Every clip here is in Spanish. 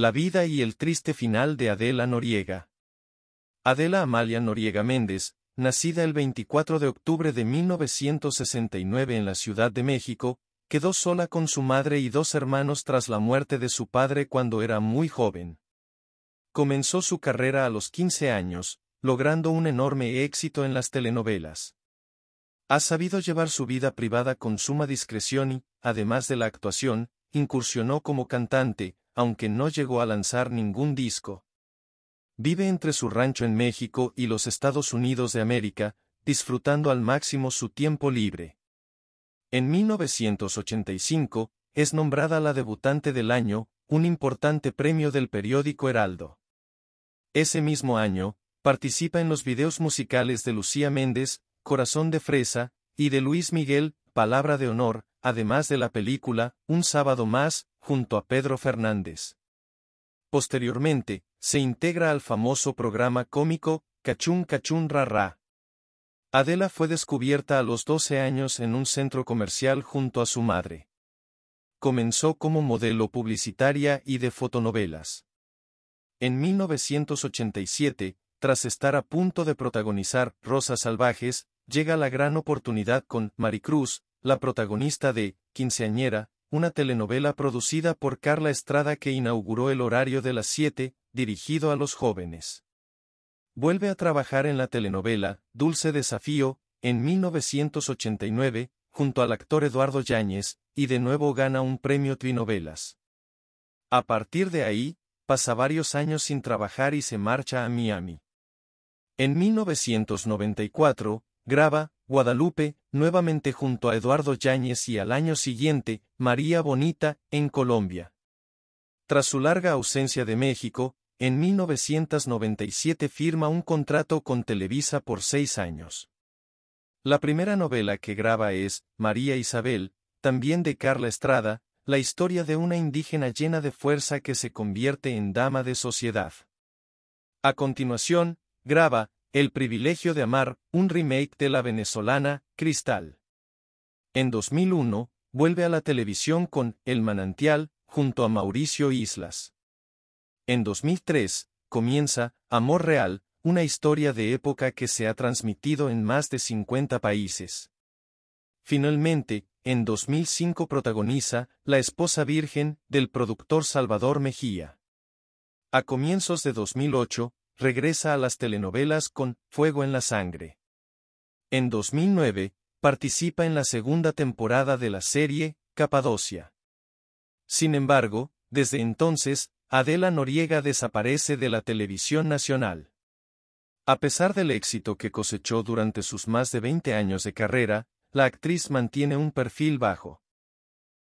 La vida y el triste final de Adela Noriega. Adela Amalia Noriega Méndez, nacida el 24 de octubre de 1969 en la Ciudad de México, quedó sola con su madre y dos hermanos tras la muerte de su padre cuando era muy joven. Comenzó su carrera a los 15 años, logrando un enorme éxito en las telenovelas. Ha sabido llevar su vida privada con suma discreción y, además de la actuación, incursionó como cantante, aunque no llegó a lanzar ningún disco. Vive entre su rancho en México y los Estados Unidos de América, disfrutando al máximo su tiempo libre. En 1985, es nombrada la debutante del año, un importante premio del periódico Heraldo. Ese mismo año, participa en los videos musicales de Lucía Méndez, Corazón de Fresa, y de Luis Miguel, Palabra de Honor, además de la película, Un sábado más, junto a Pedro Fernández. Posteriormente, se integra al famoso programa cómico Cachún Cachún Rarra. Adela fue descubierta a los 12 años en un centro comercial junto a su madre. Comenzó como modelo publicitaria y de fotonovelas. En 1987, tras estar a punto de protagonizar Rosas Salvajes, llega la gran oportunidad con Maricruz, la protagonista de Quinceañera, una telenovela producida por Carla Estrada que inauguró el horario de las 7, dirigido a los jóvenes. Vuelve a trabajar en la telenovela Dulce Desafío, en 1989, junto al actor Eduardo Yáñez, y de nuevo gana un premio Trinovelas. A partir de ahí, pasa varios años sin trabajar y se marcha a Miami. En 1994, graba Guadalupe, nuevamente junto a Eduardo Yáñez y al año siguiente, María Bonita, en Colombia. Tras su larga ausencia de México, en 1997 firma un contrato con Televisa por seis años. La primera novela que graba es María Isabel, también de Carla Estrada, la historia de una indígena llena de fuerza que se convierte en dama de sociedad. A continuación, graba el privilegio de amar, un remake de la venezolana, Cristal. En 2001, vuelve a la televisión con El manantial, junto a Mauricio Islas. En 2003, comienza Amor Real, una historia de época que se ha transmitido en más de 50 países. Finalmente, en 2005 protagoniza La esposa virgen del productor Salvador Mejía. A comienzos de 2008, regresa a las telenovelas con Fuego en la Sangre. En 2009, participa en la segunda temporada de la serie Capadocia. Sin embargo, desde entonces, Adela Noriega desaparece de la televisión nacional. A pesar del éxito que cosechó durante sus más de 20 años de carrera, la actriz mantiene un perfil bajo.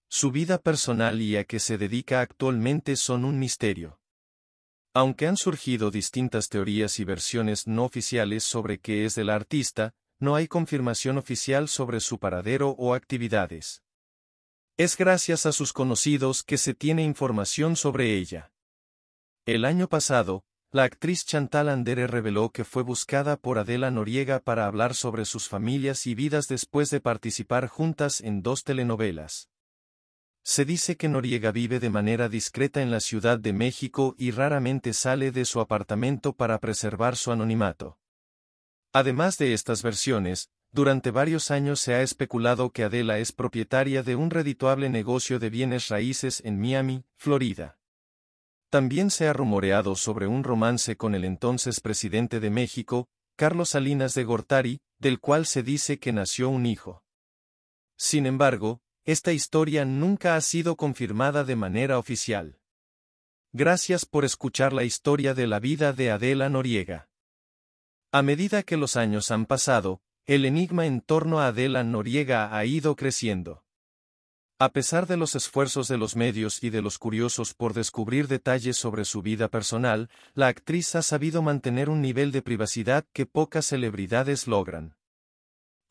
Su vida personal y a que se dedica actualmente son un misterio. Aunque han surgido distintas teorías y versiones no oficiales sobre qué es del artista, no hay confirmación oficial sobre su paradero o actividades. Es gracias a sus conocidos que se tiene información sobre ella. El año pasado, la actriz Chantal Andere reveló que fue buscada por Adela Noriega para hablar sobre sus familias y vidas después de participar juntas en dos telenovelas. Se dice que Noriega vive de manera discreta en la Ciudad de México y raramente sale de su apartamento para preservar su anonimato. Además de estas versiones, durante varios años se ha especulado que Adela es propietaria de un redituable negocio de bienes raíces en Miami, Florida. También se ha rumoreado sobre un romance con el entonces presidente de México, Carlos Salinas de Gortari, del cual se dice que nació un hijo. Sin embargo, esta historia nunca ha sido confirmada de manera oficial. Gracias por escuchar la historia de la vida de Adela Noriega. A medida que los años han pasado, el enigma en torno a Adela Noriega ha ido creciendo. A pesar de los esfuerzos de los medios y de los curiosos por descubrir detalles sobre su vida personal, la actriz ha sabido mantener un nivel de privacidad que pocas celebridades logran.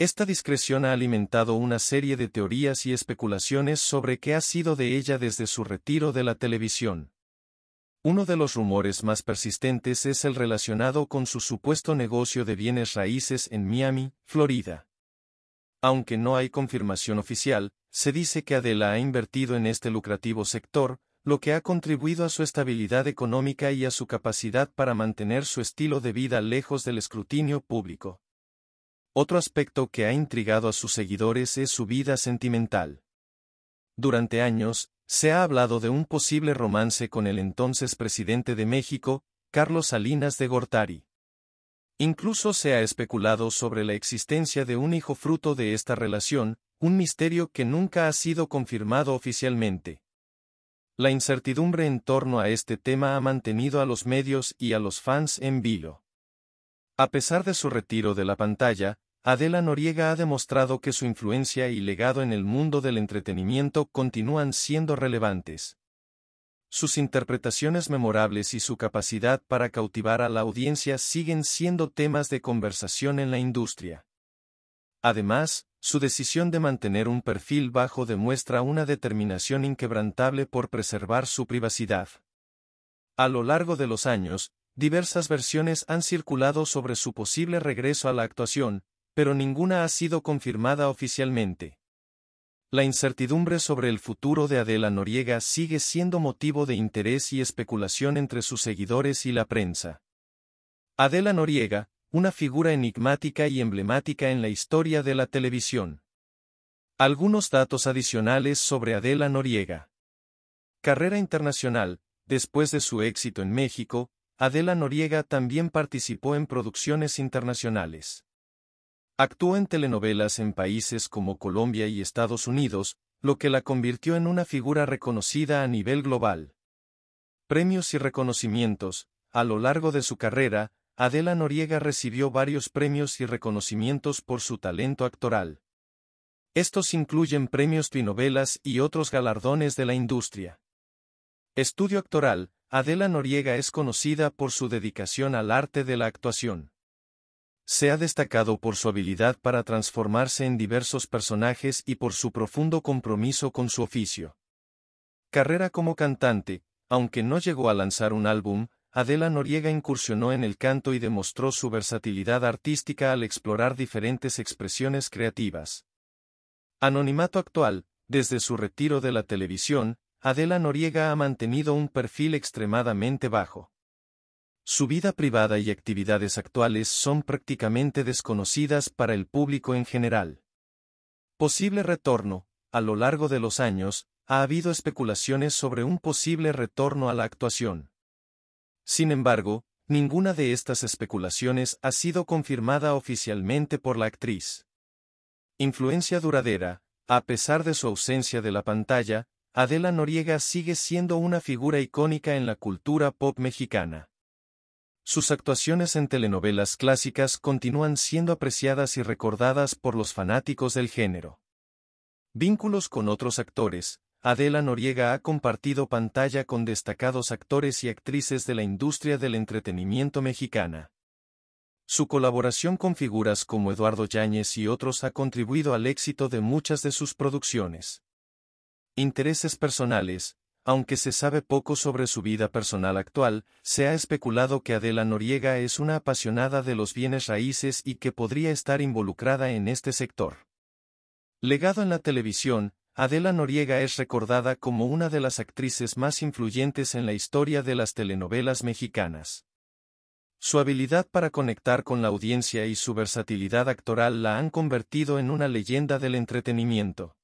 Esta discreción ha alimentado una serie de teorías y especulaciones sobre qué ha sido de ella desde su retiro de la televisión. Uno de los rumores más persistentes es el relacionado con su supuesto negocio de bienes raíces en Miami, Florida. Aunque no hay confirmación oficial, se dice que Adela ha invertido en este lucrativo sector, lo que ha contribuido a su estabilidad económica y a su capacidad para mantener su estilo de vida lejos del escrutinio público. Otro aspecto que ha intrigado a sus seguidores es su vida sentimental. Durante años, se ha hablado de un posible romance con el entonces presidente de México, Carlos Salinas de Gortari. Incluso se ha especulado sobre la existencia de un hijo fruto de esta relación, un misterio que nunca ha sido confirmado oficialmente. La incertidumbre en torno a este tema ha mantenido a los medios y a los fans en vilo. A pesar de su retiro de la pantalla, Adela Noriega ha demostrado que su influencia y legado en el mundo del entretenimiento continúan siendo relevantes. Sus interpretaciones memorables y su capacidad para cautivar a la audiencia siguen siendo temas de conversación en la industria. Además, su decisión de mantener un perfil bajo demuestra una determinación inquebrantable por preservar su privacidad. A lo largo de los años, Diversas versiones han circulado sobre su posible regreso a la actuación, pero ninguna ha sido confirmada oficialmente. La incertidumbre sobre el futuro de Adela Noriega sigue siendo motivo de interés y especulación entre sus seguidores y la prensa. Adela Noriega, una figura enigmática y emblemática en la historia de la televisión. Algunos datos adicionales sobre Adela Noriega. Carrera internacional, después de su éxito en México, Adela Noriega también participó en producciones internacionales. Actuó en telenovelas en países como Colombia y Estados Unidos, lo que la convirtió en una figura reconocida a nivel global. Premios y reconocimientos, a lo largo de su carrera, Adela Noriega recibió varios premios y reconocimientos por su talento actoral. Estos incluyen premios Twinovelas y otros galardones de la industria. Estudio actoral, Adela Noriega es conocida por su dedicación al arte de la actuación. Se ha destacado por su habilidad para transformarse en diversos personajes y por su profundo compromiso con su oficio. Carrera como cantante, aunque no llegó a lanzar un álbum, Adela Noriega incursionó en el canto y demostró su versatilidad artística al explorar diferentes expresiones creativas. Anonimato actual, desde su retiro de la televisión, Adela Noriega ha mantenido un perfil extremadamente bajo. Su vida privada y actividades actuales son prácticamente desconocidas para el público en general. Posible retorno, a lo largo de los años, ha habido especulaciones sobre un posible retorno a la actuación. Sin embargo, ninguna de estas especulaciones ha sido confirmada oficialmente por la actriz. Influencia duradera, a pesar de su ausencia de la pantalla, Adela Noriega sigue siendo una figura icónica en la cultura pop mexicana. Sus actuaciones en telenovelas clásicas continúan siendo apreciadas y recordadas por los fanáticos del género. Vínculos con otros actores, Adela Noriega ha compartido pantalla con destacados actores y actrices de la industria del entretenimiento mexicana. Su colaboración con figuras como Eduardo Yáñez y otros ha contribuido al éxito de muchas de sus producciones. Intereses personales. Aunque se sabe poco sobre su vida personal actual, se ha especulado que Adela Noriega es una apasionada de los bienes raíces y que podría estar involucrada en este sector. Legado en la televisión, Adela Noriega es recordada como una de las actrices más influyentes en la historia de las telenovelas mexicanas. Su habilidad para conectar con la audiencia y su versatilidad actoral la han convertido en una leyenda del entretenimiento.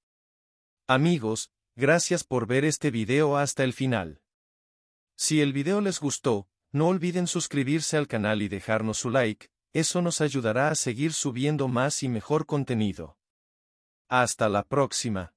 Amigos, Gracias por ver este video hasta el final. Si el video les gustó, no olviden suscribirse al canal y dejarnos su like, eso nos ayudará a seguir subiendo más y mejor contenido. Hasta la próxima.